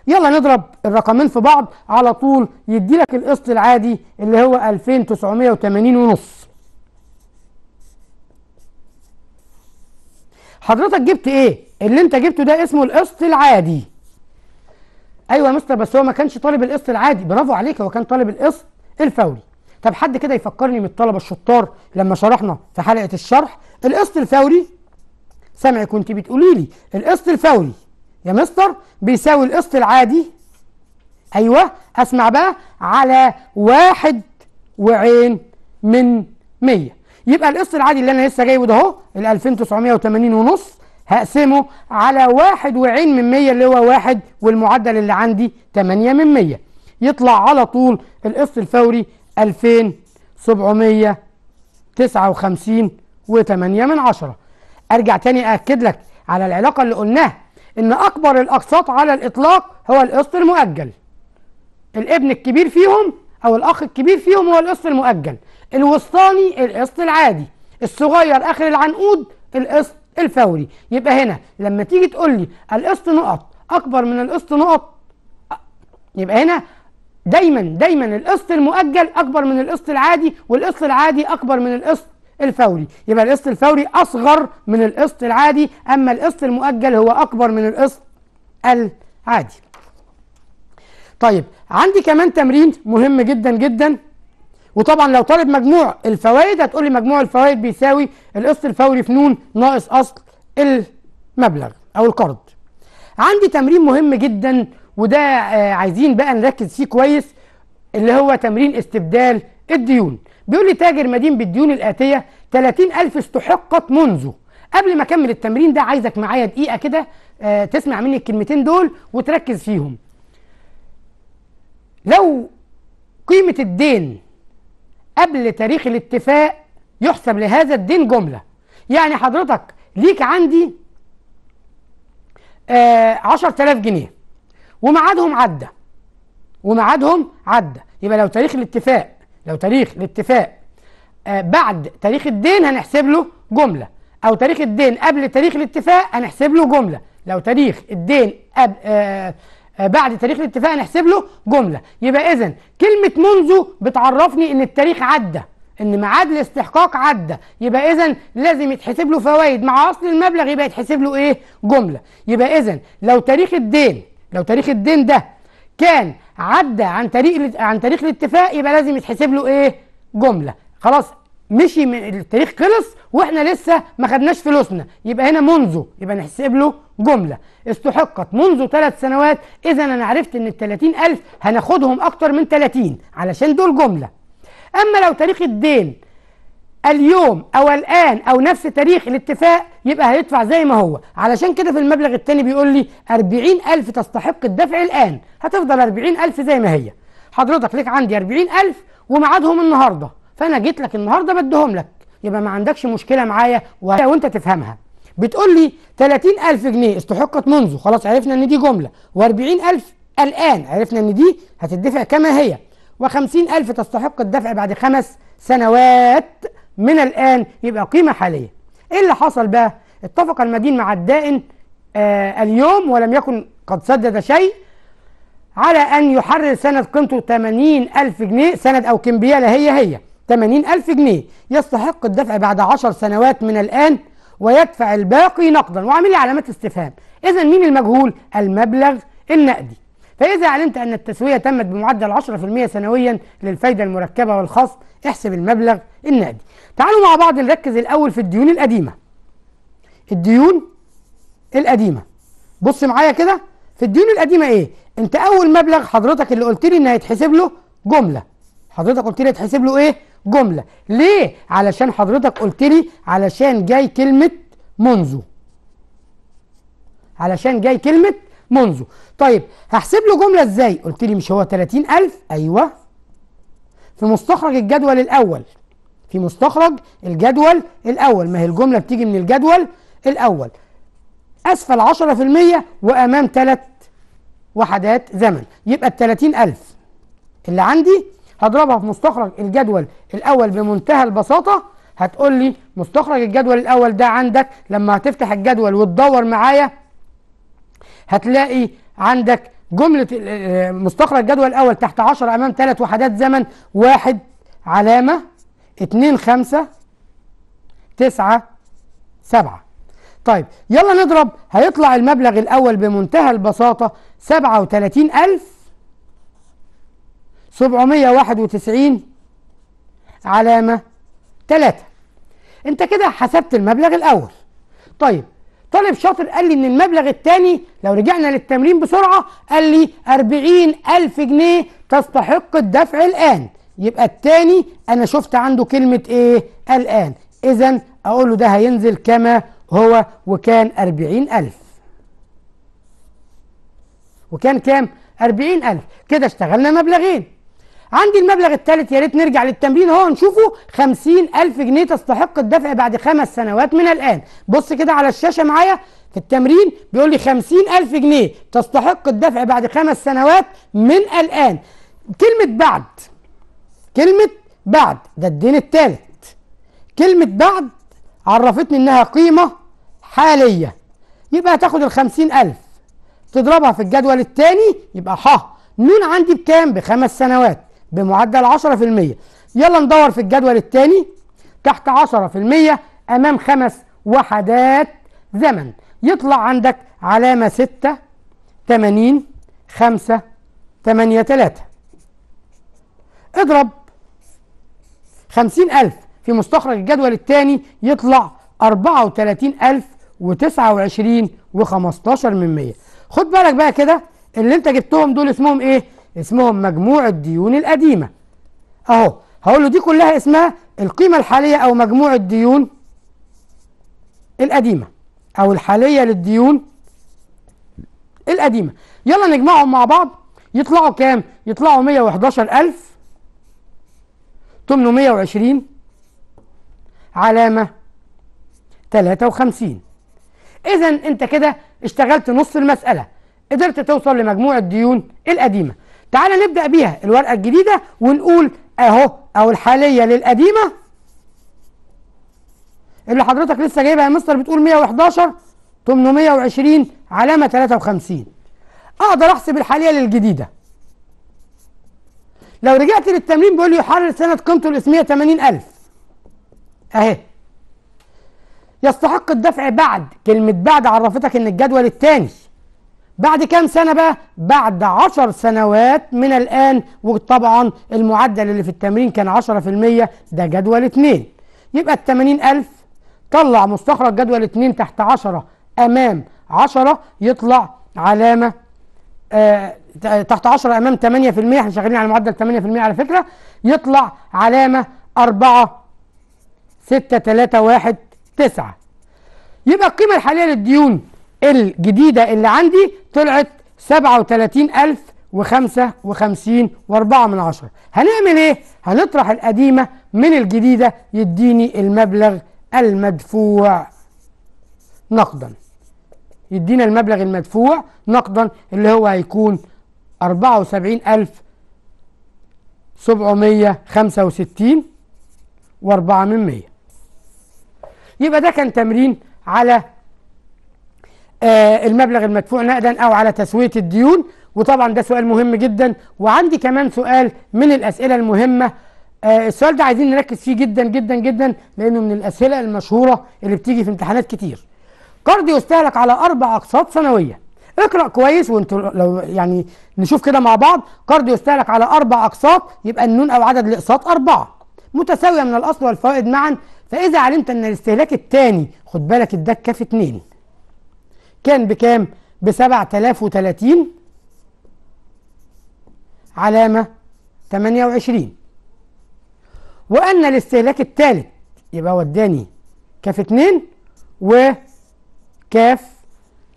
يلا نضرب الرقمين في بعض على طول يدي لك القسط العادي اللي هو 2980 ونص حضرتك جبت ايه اللي انت جبته ده اسمه القسط العادي ايوه يا مستر بس هو ما كانش طالب القسط العادي برافو عليك هو كان طالب القسط الفوري طب حد كده يفكرني من الطلبه الشطار لما شرحنا في حلقه الشرح القسط الفوري سامع كنت بتقولي لي القسط الفوري يا مستر بيساوي القسط العادي ايوه اسمع بقى على واحد وعين من مية يبقى القسط العادي اللي انا لسه جايبه ده اهو ال 2980 ونص هقسمه على واحد وعين من 100 اللي هو واحد والمعدل اللي عندي 8 من 100 يطلع على طول القسط الفوري 2759 و8 من 10 ارجع تاني اكد لك على العلاقه اللي قلناها ان اكبر الاقساط على الاطلاق هو القسط المؤجل الابن الكبير فيهم او الاخ الكبير فيهم هو القسط المؤجل الوسطاني القسط العادي الصغير اخر العنقود القسط الفوري يبقى هنا لما تيجي تقول لي القسط نقط اكبر من القسط نقط يبقى هنا دايما دايما القسط المؤجل اكبر من القسط العادي والقسط العادي اكبر من القسط الفوري يبقى القسط الفوري اصغر من القسط العادي اما القسط المؤجل هو اكبر من القسط العادي طيب عندي كمان تمرين مهم جدا جدا وطبعا لو طالب مجموع الفوائد هتقول لي مجموع الفوائد بيساوي القسط الفوري في ن ناقص اصل المبلغ او القرض عندي تمرين مهم جدا وده آه، عايزين بقى نركز فيه كويس اللي هو تمرين استبدال الديون بيقول لي تاجر مدين بالديون الآتية 30000 استحقت منذ قبل ما أكمل التمرين ده عايزك معايا دقيقة كده آه تسمع مني الكلمتين دول وتركز فيهم لو قيمة الدين قبل تاريخ الاتفاق يحسب لهذا الدين جملة يعني حضرتك ليك عندي آه 10000 جنيه وميعادهم عدى وميعادهم عدى يبقى لو تاريخ الاتفاق لو تاريخ الاتفاق آه بعد تاريخ الدين هنحسب له جملة أو تاريخ الدين قبل تاريخ الاتفاق هنحسب له جملة لو تاريخ الدين قبل آه آه، بعد تاريخ الاتفاق نحسب له جمله يبقى اذا كلمه منذ بتعرفني ان التاريخ عدى ان ميعاد الاستحقاق عدى يبقى اذا لازم يتحسب له فوائد مع اصل المبلغ يبقى يتحسب له ايه جمله يبقى اذا لو تاريخ الدين لو تاريخ الدين ده كان عدى عن طريق عن تاريخ الاتفاق يبقى لازم يتحسب له ايه جمله خلاص مشي من التاريخ خلص واحنا لسه ما خدناش فلوسنا يبقى هنا منذ يبقى نحسب له جملة استحقت منذ ثلاث سنوات إذا أنا عرفت إن ال ألف هناخدهم أكتر من 30 علشان دول جملة أما لو تاريخ الدين اليوم أو الآن أو نفس تاريخ الاتفاق يبقى هيدفع زي ما هو علشان كده في المبلغ التاني بيقول لي أربعين ألف تستحق الدفع الآن هتفضل أربعين ألف زي ما هي حضرتك ليك عندي أربعين ألف وميعادهم النهاردة فأنا جيت لك النهاردة بديهم لك يبقى ما عندكش مشكلة معايا وانت تفهمها بتقول لي 30000 جنيه استحقت منذ خلاص عرفنا ان دي جمله و40000 الان عرفنا ان دي هتدفع كما هي و50000 تستحق الدفع بعد خمس سنوات من الان يبقى قيمه حاليه ايه اللي حصل بقى اتفق المدين مع الدائن آه اليوم ولم يكن قد سدد شيء على أن يحرر سند قيمته 80000 جنيه سند أو كمبيالة هي هي 80000 جنيه يستحق الدفع بعد 10 سنوات من الآن ويدفع الباقي نقدا وعامل لي علامات استفهام اذا مين المجهول المبلغ النقدي فإذا علمت أن التسوية تمت بمعدل 10% سنويا للفايدة المركبة والخصم احسب المبلغ النقدي تعالوا مع بعض نركز الأول في الديون القديمة الديون القديمة بص معايا كده في الديون القديمة إيه؟ أنت أول مبلغ حضرتك اللي قلت لي إن هيتحسب له جملة حضرتك قلت لي هتحسب له ايه جمله ليه علشان حضرتك قلت لي علشان جاي كلمه منذ علشان جاي كلمه منذ طيب هحسب له جمله ازاي قلت لي مش هو 30000 ايوه في مستخرج الجدول الاول في مستخرج الجدول الاول ما هي الجمله بتيجي من الجدول الاول اسفل 10% وامام ثلاث وحدات زمن يبقى ال 30000 اللي عندي هضربها في مستخرج الجدول الأول بمنتهى البساطة هتقول لي مستخرج الجدول الأول ده عندك لما هتفتح الجدول وتدور معايا هتلاقي عندك جملة مستخرج الجدول الأول تحت 10 أمام ثلاث وحدات زمن واحد علامة اتنين خمسة تسعة سبعة طيب يلا نضرب هيطلع المبلغ الأول بمنتهى البساطة سبعة وتلاتين ألف 791 علامة 3 انت كده حسبت المبلغ الأول طيب طالب شاطر قال لي ان المبلغ الثاني لو رجعنا للتمرين بسرعة قال لي 40000 جنيه تستحق الدفع الآن يبقى الثاني أنا شفت عنده كلمة إيه الآن إذا أقول له ده هينزل كما هو وكان 40000 وكان كام؟ 40000 كده اشتغلنا مبلغين عندي المبلغ الثالث يا ريت نرجع للتمرين هو نشوفه 50000 جنيه تستحق الدفع بعد خمس سنوات من الآن بص كده على الشاشة معايا في التمرين بيقول لي 50000 جنيه تستحق الدفع بعد خمس سنوات من الآن كلمة بعد كلمة بعد ده الدين الثالث كلمة بعد عرفتني إنها قيمة حالية يبقى هتاخد ال 50000 تضربها في الجدول الثاني يبقى ح نون عندي بكام؟ بخمس سنوات بمعدل 10% يلا ندور في الجدول الثاني تحت 10% أمام خمس وحدات زمن يطلع عندك علامة 6 80 5 8 3 اضرب 50000 في مستخرج الجدول الثاني يطلع و29 و15 من 100 خد بالك بقى كده اللي انت جبتهم دول اسمهم ايه اسمهم مجموع الديون القديمة أهو هقول له دي كلها اسمها القيمة الحالية أو مجموع الديون القديمة أو الحالية للديون القديمة يلا نجمعهم مع بعض يطلعوا كام؟ يطلعوا 111000 820 علامة 53 إذا أنت كده اشتغلت نص المسألة قدرت توصل لمجموع الديون القديمة تعال نبدأ بيها الورقة الجديدة ونقول أهو أو الحالية للقديمة اللي حضرتك لسه جايبها يا مستر بتقول 111 820 علامة 53 أقدر أحسب الحالية للجديدة لو رجعت للتمرين بيقول لي يحرر سنة قيمته الاسمية 80000 أهي يستحق الدفع بعد كلمة بعد عرفتك إن الجدول الثاني بعد كام سنة بقى؟ بعد عشر سنوات من الآن وطبعا المعدل اللي في التمرين كان عشرة في المية ده جدول اتنين يبقى التمانين ألف طلع مستخرج جدول اتنين تحت عشرة أمام عشرة يطلع علامة آه تحت عشرة أمام تمانية في المية احنا شغالين على معدل تمانية في المية على فكرة يطلع علامة أربعة ستة تلاتة واحد تسعة يبقى القيمة الحالية للديون الجديدة اللي عندي طلعت 37055 و4 من عشرة هنعمل ايه؟ هنطرح القديمة من الجديدة يديني المبلغ المدفوع نقدا يدينا المبلغ المدفوع نقدا اللي هو هيكون 74765 و4 من 100 يبقى ده كان تمرين على آه، المبلغ المدفوع نقدا او على تسويه الديون وطبعا ده سؤال مهم جدا وعندي كمان سؤال من الاسئله المهمه آه، السؤال ده عايزين نركز فيه جدا جدا جدا لانه من الاسئله المشهوره اللي بتيجي في امتحانات كتير قرض يستهلك على اربع اقساط سنويه اقرا كويس وانتوا لو يعني نشوف كده مع بعض قرض يستهلك على اربع اقساط يبقى النون او عدد الاقساط اربعه متساويه من الاصل والفوائد معا فاذا علمت ان الاستهلاك الثاني خد بالك الدكه في اتنين كان بكام ب 7030 علامة 28 وأن الاستهلاك الثالث يبقى وداني كاف 2 وكاف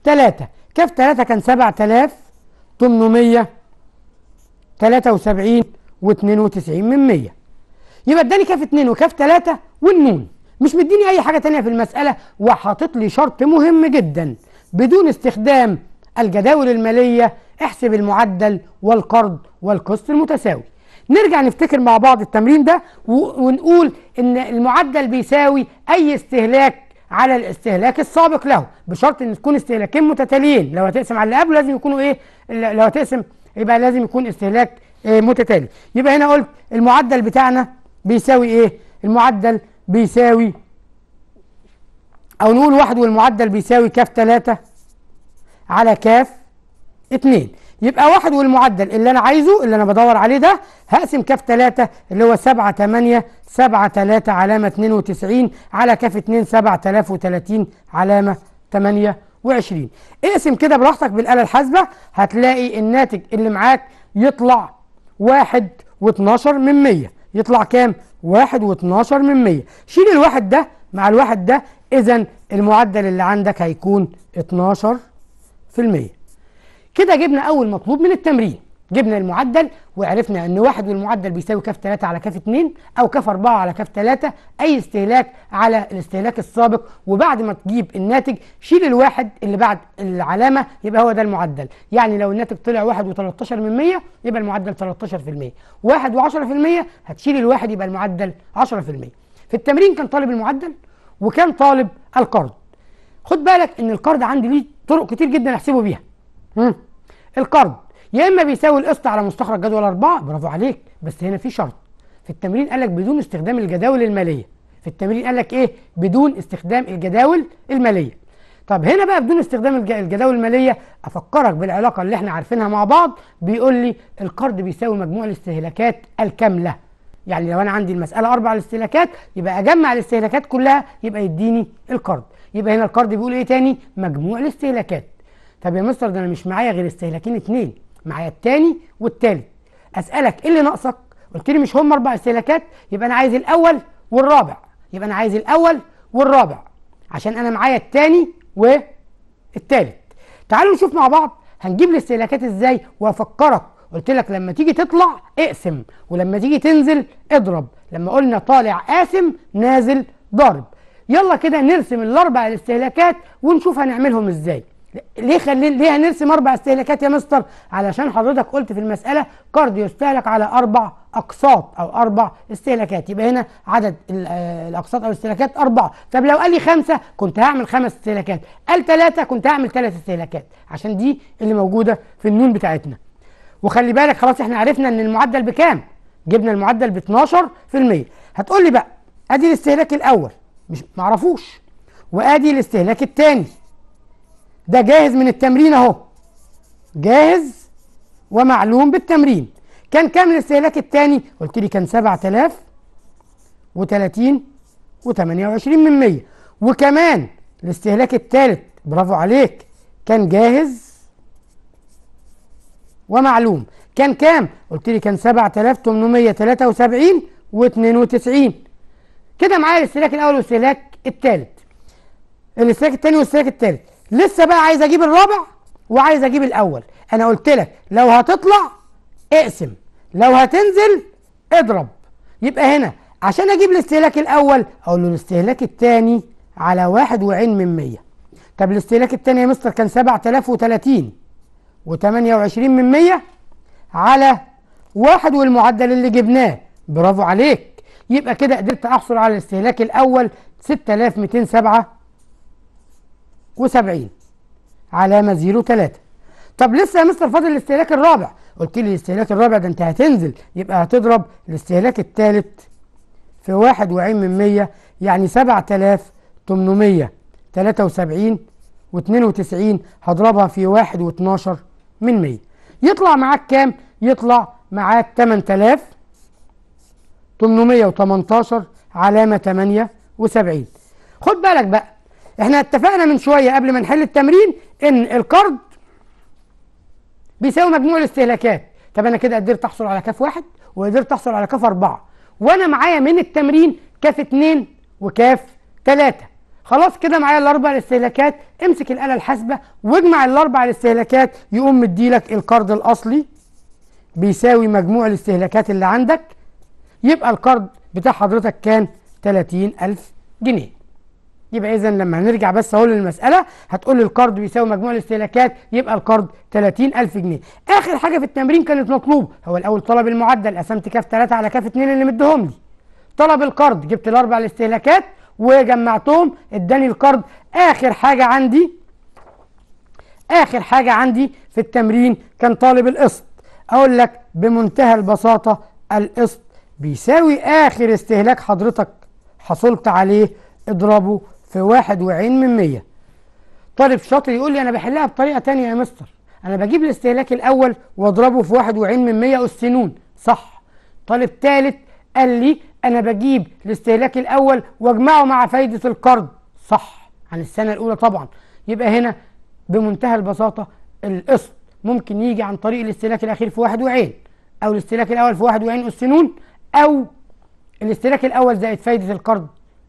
3 كاف 3 كان 7873 و92 من 100 يبقى اداني كاف 2 وكاف 3 والنون مش مديني اي حاجه ثانيه في المساله وحاطط لي شرط مهم جدا بدون استخدام الجداول المالية احسب المعدل والقرض والقسط المتساوي نرجع نفتكر مع بعض التمرين ده ونقول ان المعدل بيساوي اي استهلاك على الاستهلاك السابق له بشرط ان تكون استهلاكين متتاليين لو هتقسم على اللي قبله لازم يكونوا ايه لو هتقسم يبقى لازم يكون استهلاك إيه متتالي يبقى هنا قلت المعدل بتاعنا بيساوي ايه المعدل بيساوي او نقول واحد والمعدل بيساوي كاف 3 على كاف 2 يبقى واحد والمعدل اللي انا عايزه اللي انا بدور عليه ده هقسم كاف 3 اللي هو 7 8 7 3 علامه 92 على كاف 2 7030 علامه 28 اقسم كده براحتك بالاله الحاسبه هتلاقي الناتج اللي معاك يطلع 1 و12 من 100 يطلع كام؟ 1 و12 من 100 شيل الواحد ده مع الواحد ده اذا المعدل اللي عندك هيكون 12 كده جبنا أول مطلوب من التمرين جبنا المعدل وعرفنا ان واحد والمعدل بيساوي كاف 3 على كاف 2 او كاف 4 على كاف 3 اي استهلاك على الاستهلاك السابق وبعد ما تجيب الناتج شيل الواحد اللي بعد العلامه يبقى هو ده المعدل يعني لو الناتج طلع 1 و13 من 100 يبقى المعدل 13% 1 و10% هتشيل الواحد يبقى المعدل 10% في التمرين كان طالب المعدل وكان طالب القرض خد بالك ان القرض عندي ليه طرق كتير جدا احسبه بيها مم. القرض يا اما بيساوي القسط على مستخرج جدول أربعة برافو عليك بس هنا في شرط في التمرين قال لك بدون استخدام الجداول الماليه في التمرين قال لك ايه بدون استخدام الجداول الماليه طب هنا بقى بدون استخدام الجداول الماليه افكرك بالعلاقه اللي احنا عارفينها مع بعض بيقول لي القرض بيساوي مجموع الاستهلاكات الكامله يعني لو انا عندي المساله اربع الاستهلاكات يبقى اجمع الاستهلاكات كلها يبقى يديني القرض يبقى هنا القرض بيقول ايه تاني مجموع الاستهلاكات طب يا مستر ده انا مش معايا غير استهلاكين اتنين معايا التاني والتالت اسالك ايه اللي ناقصك قلت لي مش هم اربع استهلاكات يبقى انا عايز الاول والرابع يبقى انا عايز الاول والرابع عشان انا معايا التاني والتالت تعالوا نشوف مع بعض هنجيب الاستهلاكات ازاي وافكرك قلت لك لما تيجي تطلع اقسم ولما تيجي تنزل اضرب لما قلنا طالع قاسم نازل ضرب يلا كده نرسم الاربع الاستهلاكات ونشوف هنعملهم ازاي ليه خلي ليه هنرسم اربع استهلاكات يا مستر علشان حضرتك قلت في المساله كارد يستهلك على اربع اقساط او اربع استهلاكات يبقى هنا عدد آه، الاقساط او الاستهلاكات اربعه طب لو قال لي خمسه كنت هعمل خمس استهلاكات قال ثلاثه كنت هعمل ثلاث استهلاكات عشان دي اللي موجوده في النون بتاعتنا وخلي بالك خلاص احنا عرفنا ان المعدل بكام جبنا المعدل ب 12% هتقول لي بقى ادي الاستهلاك الاول مش معرفوش وادي الاستهلاك الثاني ده جاهز من التمرين اهو جاهز ومعلوم بالتمرين كان كام الاستهلاك الثاني قلت لي كان 7000 و30 و28 من 100 وكمان الاستهلاك الثالث برافو عليك كان جاهز ومعلوم كان كام قلت لي كان 7873 و92 كده معايا الاستهلاك الاول والاستهلاك الثالث الاستهلاك الثاني والاستهلاك الثالث لسه بقى عايز اجيب الرابع وعايز اجيب الاول انا قلت لك لو هتطلع اقسم لو هتنزل اضرب يبقى هنا عشان اجيب الاستهلاك الاول اقول له الاستهلاك الثاني على واحد وعين من مية طب الاستهلاك الثاني يا مستر كان 7030 و28 من مية على واحد والمعدل اللي جبناه برافو عليك يبقى كده قدرت احصل على الاستهلاك الاول 6277 علامه 3 طب لسه يا مستر فاضل الاستهلاك الرابع قلت لي الاستهلاك الرابع ده انت هتنزل يبقى هتضرب الاستهلاك الثالث في 21 من 100 يعني 7873 و92 هضربها في 1 و12 من 100 يطلع معاك كام؟ يطلع معاك 8000 818 علامة 78 خد بالك بقى احنا اتفقنا من شوية قبل ما نحل التمرين ان القرض بيساوي مجموع الاستهلاكات طب انا كده قدرت احصل على كاف واحد وقدرت احصل على كاف أربعة وانا معايا من التمرين كاف اتنين وكاف تلاتة خلاص كده معايا الاربع استهلاكات امسك الآلة الحاسبة واجمع الاربع استهلاكات يقوم مديلك القرض الأصلي بيساوي مجموع الاستهلاكات اللي عندك يبقى القرض بتاع حضرتك كان 30000 جنيه يبقى اذا لما هنرجع بس اهو للمساله هتقول لي القرض بيساوي مجموع الاستهلاكات يبقى القرض 30000 جنيه اخر حاجه في التمرين كانت مطلوب هو الاول طلب المعدل قسمت كاف 3 على كاف 2 اللي مديهم لي طلب القرض جبت الاربع الاستهلاكات وجمعتهم اداني القرض اخر حاجه عندي اخر حاجه عندي في التمرين كان طالب القسط اقول لك بمنتهى البساطه القسط بيساوي آخر استهلاك حضرتك حصلت عليه اضربه في واحد وعين من مية طالب شاطر يقول لي أنا بحلها بطريقة تانية يا مستر أنا بجيب الاستهلاك الأول وأضربه في واحد وعين من مية أستنون صح طالب تالت قال لي أنا بجيب الاستهلاك الأول وأجمعه مع فايدة القرض صح عن السنة الأولى طبعا يبقى هنا بمنتهى البساطة القسط ممكن يجي عن طريق الاستهلاك الأخير في واحد وعين أو الاستهلاك الأول في واحد وعين أستنون او الاستهلاك الاول زائد فايده القرض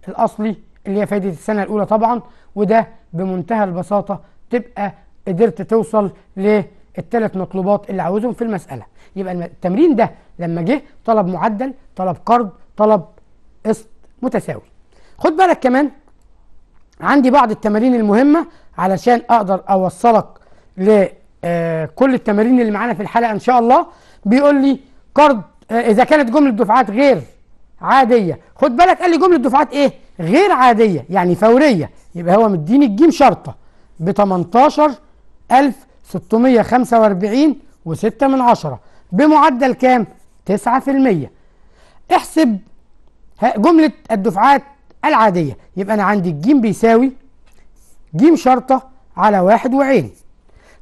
الاصلي اللي هي فايده السنه الاولى طبعا وده بمنتهى البساطه تبقى قدرت توصل للثلاث مطلوبات اللي عاوزهم في المساله يبقى التمرين ده لما جه طلب معدل طلب قرض طلب قسط متساوي خد بالك كمان عندي بعض التمارين المهمه علشان اقدر اوصلك لكل آه، التمارين اللي معانا في الحلقه ان شاء الله بيقول لي قرض آه، اذا كانت جمله دفعات غير عاديه خد بالك قال لي جمله دفعات ايه غير عاديه يعني فوريه يبقى هو مديني الجيم شرطه ب 18645 و6 من عشرة بمعدل كام 9% احسب جمله الدفعات العاديه يبقى انا عندي الجيم بيساوي جيم شرطه على واحد وعين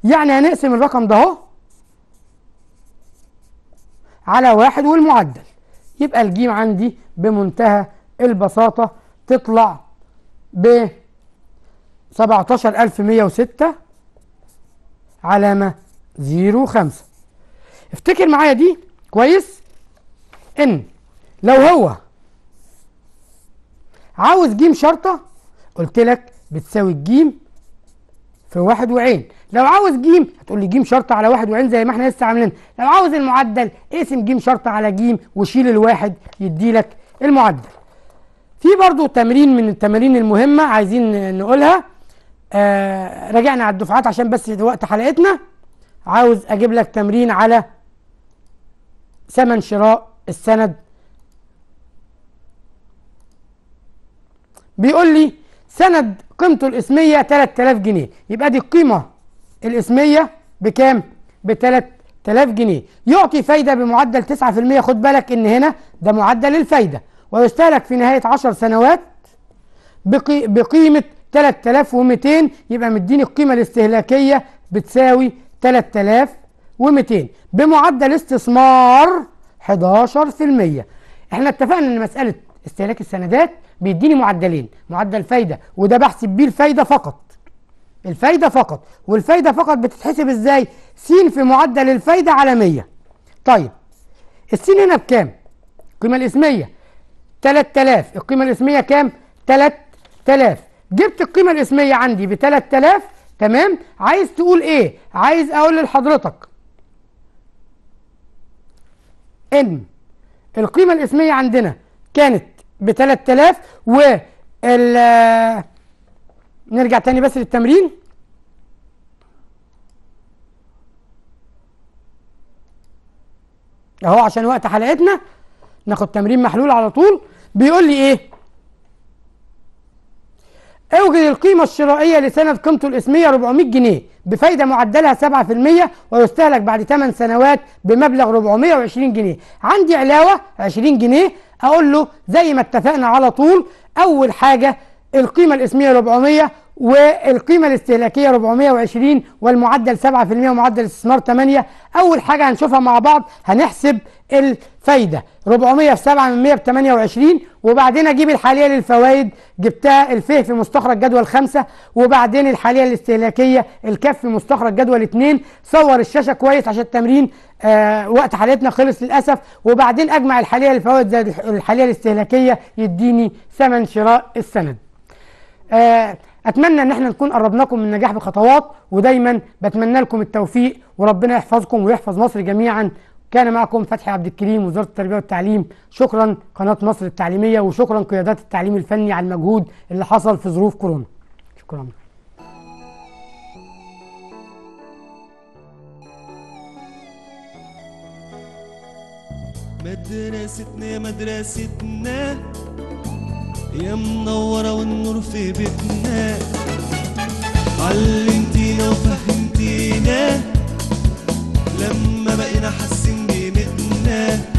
يعني هنقسم الرقم ده اهو على واحد والمعدل يبقى الجيم عندي بمنتهى البساطة تطلع ب 17106 علامة 05 افتكر معايا دي كويس ان لو هو عاوز جيم شرطة قلت لك بتساوي الجيم في واحد وعين لو عاوز جيم هتقول لي جيم شرط على واحد وعين زي ما احنا لسه عاملين لو عاوز المعدل اقسم جيم شرط على جيم وشيل الواحد يدي لك المعدل في برضو تمرين من التمارين المهمة عايزين نقولها آه رجعنا على الدفعات عشان بس وقت حلقتنا عاوز اجيب لك تمرين على ثمن شراء السند بيقول لي سند قيمته الاسميه 3000 جنيه يبقى دي القيمه الاسميه بكام ب 3000 جنيه يعطي فايده بمعدل 9% خد بالك ان هنا ده معدل الفايده ويستهلك في نهايه 10 سنوات بقي بقيمه 3200 يبقى مديني القيمه الاستهلاكيه بتساوي 3200 بمعدل استثمار 11% احنا اتفقنا ان مساله استهلاك السندات بيديني معدلين معدل فايده وده بحسب بيه الفايده فقط الفايده فقط والفايده فقط بتتحسب ازاي س في معدل الفايده على 100 طيب السين هنا بكام القيمه الاسميه 3000 القيمه الاسميه كام 3000 جبت القيمه الاسميه عندي ب 3000 تمام عايز تقول ايه عايز اقول لحضرتك ان القيمه الاسميه عندنا كانت ب 3000 و نرجع تاني بس للتمرين اهو عشان وقت حلقتنا ناخد تمرين محلول على طول بيقول لي ايه اوجد القيمة الشرائية لسند قيمته الاسمية 400 جنيه بفايدة معدلها 7% ويستهلك بعد 8 سنوات بمبلغ 420 جنيه عندي علاوة 20 جنيه أقول له زي ما اتفقنا على طول أول حاجة القيمة الاسمية 400 والقيمة الاستهلاكية 420 والمعدل 7% ومعدل الاستثمار 8 أول حاجة هنشوفها مع بعض هنحسب الفايدة 400 في 7 من 100 ب 28 وبعدين أجيب الحالية للفوائد جبتها الفه في مستخرج جدول 5 وبعدين الحالية الاستهلاكية الكف في مستخرج جدول 2 صور الشاشة كويس عشان التمرين آه وقت حالتنا خلص للأسف وبعدين أجمع الحالية للفوائد زائد الحالية الاستهلاكية يديني ثمن شراء السند آه اتمنى ان احنا نكون قربناكم من النجاح بخطوات ودايما بتمنى لكم التوفيق وربنا يحفظكم ويحفظ مصر جميعا كان معكم فتحي عبد الكريم وزارة التربية والتعليم شكرا قناة مصر التعليمية وشكرا قيادات التعليم الفني على المجهود اللي حصل في ظروف كورونا شكرا مدرستنا مدرستنا يا منورة والنور في بيتنا علمتينا وفهمتينا لما بقينا حاسين yeah.